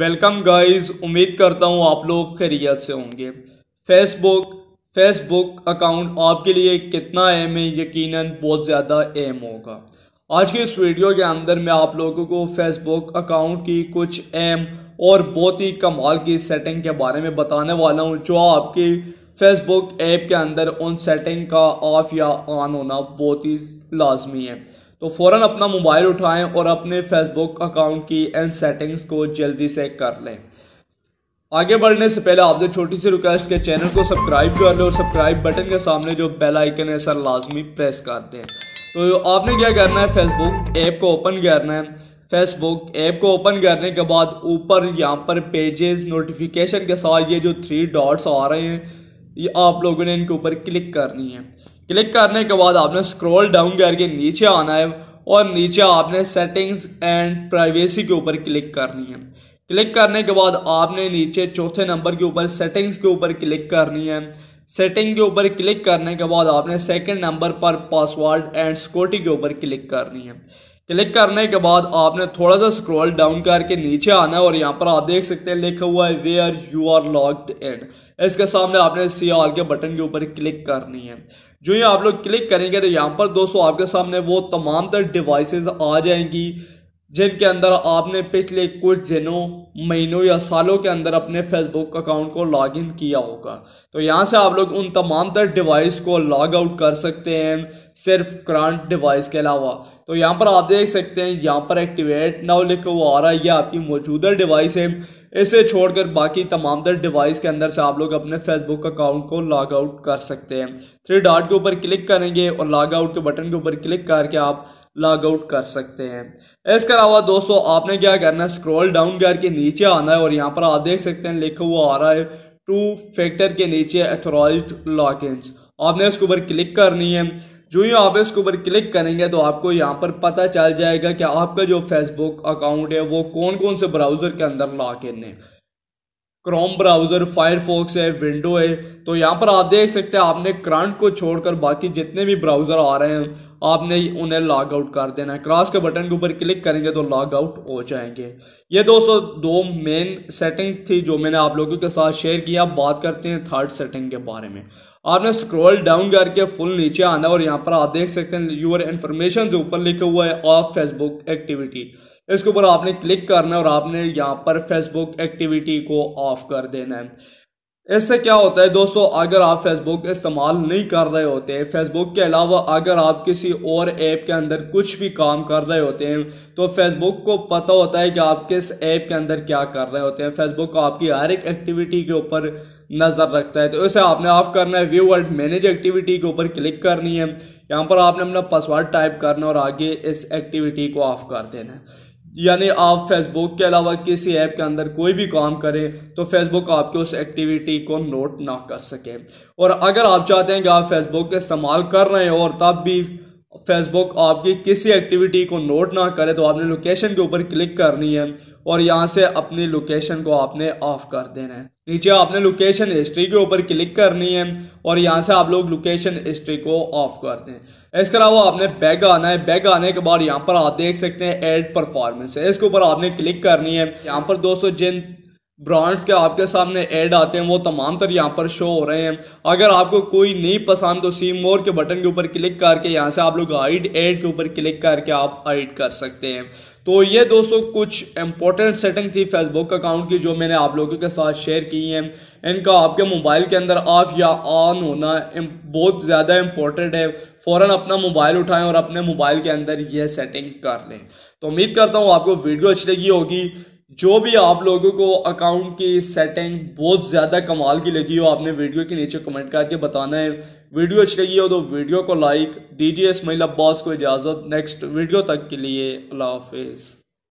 welcome guys उम्मीद करता हूँ आप लोग खैरियत से होंगे फेसबुक फेसबुक अकाउंट आपके लिए कितना अहम है यकीनन बहुत ज़्यादा अहम होगा आज के इस वीडियो के अंदर मैं आप लोगों को फेसबुक अकाउंट की कुछ अहम और बहुत ही कमाल की सेटिंग के बारे में बताने वाला हूँ जो आपके फेसबुक ऐप के अंदर उन सेटिंग का ऑफ या ऑन होना बहुत ही लाजमी है तो फ़ौर अपना मोबाइल उठाएं और अपने फेसबुक अकाउंट की एंड सेटिंग्स को जल्दी से कर लें आगे बढ़ने से पहले आपसे छोटी सी रिक्वेस्ट के चैनल को सब्सक्राइब कर लें और सब्सक्राइब बटन के सामने जो बेल आइकन है सर लाजमी प्रेस कर दें तो आपने क्या करना है फेसबुक ऐप को ओपन करना है फेसबुक ऐप को ओपन करने के बाद ऊपर यहाँ पर पेजेस नोटिफिकेशन के साथ ये जो थ्री डॉट्स आ रहे हैं ये आप लोगों ने इनके ऊपर क्लिक करनी है क्लिक करने के बाद आपने स्क्रॉल डाउन करके नीचे आना है और नीचे आपने सेटिंग्स एंड प्राइवेसी के ऊपर क्लिक करनी है क्लिक करने के बाद आपने नीचे चौथे नंबर के ऊपर सेटिंग्स के ऊपर क्लिक करनी है सेटिंग के ऊपर क्लिक करने के बाद आपने सेकंड नंबर पर पासवर्ड एंड सिक्योरिटी के ऊपर क्लिक करनी है क्लिक करने के बाद आपने थोड़ा सा स्क्रॉल डाउन करके नीचे आना है और यहाँ पर आप देख सकते हैं लिखा हुआ है where you're logged in इसके सामने आपने सी ऑल के बटन के ऊपर क्लिक करनी है जो ये आप लोग क्लिक करेंगे तो यहाँ पर दोस्तों आपके सामने वो तमाम तर डिवाइसेस आ जाएंगी जिनके अंदर आपने पिछले कुछ दिनों महीनों या सालों के अंदर अपने फेसबुक अकाउंट को लॉगिन किया होगा तो यहाँ से आप लोग उन तमाम तर डिवाइस को लॉग आउट कर सकते हैं सिर्फ करंट डिवाइस के अलावा तो यहाँ पर आप देख सकते हैं यहाँ पर एक्टिवेट नाउ लिखा हुआ आ रहा है यह आपकी मौजूदा डिवाइस है इसे छोड़कर बाकी तमाम तर डिवाइस के अंदर से आप लोग अपने फेसबुक अकाउंट को लॉग आउट कर सकते हैं थ्री डॉट के ऊपर क्लिक करेंगे और लॉग आउट के बटन के ऊपर क्लिक करके आप लॉग आउट कर सकते हैं इसके अलावा दोस्तों आपने क्या करना है स्क्रॉल डाउन करके नीचे आना है और यहाँ पर आप देख सकते हैं लिखा हुआ आ रहा है टू फैक्टर के नीचे एथोराइज लॉग आपने इसके ऊपर क्लिक करनी है जो ही आप इसके ऊपर क्लिक करेंगे तो आपको यहाँ पर पता चल जाएगा कि आपका जो फेसबुक अकाउंट है वो कौन कौन से ब्राउज़र के अंदर लॉक इन है क्रोम ब्राउज़र फायरफॉक्स है विंडो है तो यहाँ पर आप देख सकते हैं आपने करंट को छोड़कर बाकी जितने भी ब्राउज़र आ रहे हैं आपने उन्हें लॉग आउट कर देना है क्रॉस के बटन के ऊपर क्लिक करेंगे तो लॉग आउट हो जाएंगे ये दोस्तों दो मेन सेटिंग थी जो मैंने आप लोगों के साथ शेयर किया बात करते हैं थर्ड सेटिंग के बारे में आपने स्क्रॉल डाउन करके फुल नीचे आना और यहाँ पर आप देख सकते हैं यूर इन्फॉर्मेशन जो ऊपर लिखा हुआ है ऑफ फेसबुक एक्टिविटी इसके ऊपर आपने क्लिक करना है और आपने यहाँ पर फेसबुक एक्टिविटी को ऑफ कर देना है इससे क्या होता है दोस्तों अगर आप फेसबुक इस्तेमाल नहीं कर रहे होते फेसबुक के अलावा अगर आप किसी और ऐप के अंदर कुछ भी काम कर रहे होते हैं तो फेसबुक को पता होता है कि आप किस ऐप के अंदर क्या कर रहे होते हैं फेसबुक आपकी हर एक एक्टिविटी के ऊपर नज़र रखता है तो इसे आपने ऑफ करना है व्यू वर्ड मैनेज एक्टिविटी के ऊपर क्लिक करनी है यहाँ पर आपने अपना पासवर्ड टाइप करना और आगे इस एक्टिविटी को ऑफ कर देना है यानी आप फेसबुक के अलावा किसी ऐप के अंदर कोई भी काम करें तो फेसबुक आपके उस एक्टिविटी को नोट ना कर सके और अगर आप चाहते हैं कि आप फेसबुक का इस्तेमाल कर रहे हैं और तब भी फेसबुक आपकी किसी एक्टिविटी को नोट ना करे तो आपने लोकेशन के ऊपर क्लिक करनी है और यहाँ से अपनी लोकेशन को आपने ऑफ कर देना है नीचे आपने लोकेशन हिस्ट्री के ऊपर क्लिक करनी है और यहाँ से आप लोग लोकेशन हिस्ट्री को ऑफ कर दें इसके अलावा आपने बैग आना है बैग आने के बाद यहाँ पर आप देख सकते हैं एड परफॉर्मेंस है इसके ऊपर आपने क्लिक करनी है यहाँ पर दोस्तों जिन ब्रांड्स के आपके सामने ऐड आते हैं वो तमाम तर यहाँ पर शो हो रहे हैं अगर आपको कोई नहीं पसंद तो सी मोर के बटन के ऊपर क्लिक करके यहाँ से आप लोग हाइड ऐड के ऊपर क्लिक करके आप हाइड कर सकते हैं तो ये दोस्तों कुछ इंपॉर्टेंट सेटिंग थी फेसबुक अकाउंट की जो मैंने आप लोगों के साथ शेयर की हैं इनका आपके मोबाइल के अंदर ऑफ या ऑन होना बहुत ज़्यादा इम्पोर्टेंट है फ़ौरन अपना मोबाइल उठाएं और अपने मोबाइल के अंदर यह सेटिंग कर लें तो उम्मीद करता हूँ आपको वीडियो अच्छी लगी होगी जो भी आप लोगों को अकाउंट की सेटिंग बहुत ज़्यादा कमाल की लगी हो आपने वीडियो के नीचे कमेंट करके बताना है वीडियो अच्छी लगी हो तो वीडियो को लाइक दीजिए महिला बॉस को इजाज़त नेक्स्ट वीडियो तक के लिए अल्लाह हाफिज़